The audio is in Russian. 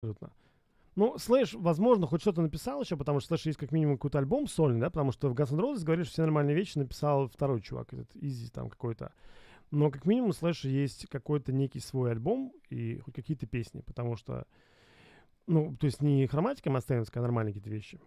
Абсолютно. Ну, Слэш, возможно, хоть что-то написал еще, потому что Слэш есть как минимум какой-то альбом сольный, да, потому что в Guns N' Roses говорили, что все нормальные вещи написал второй чувак, этот Изи там какой-то. Но как минимум слэш есть какой-то некий свой альбом и хоть какие-то песни, потому что, ну, то есть не хроматика мы а нормальные какие-то вещи.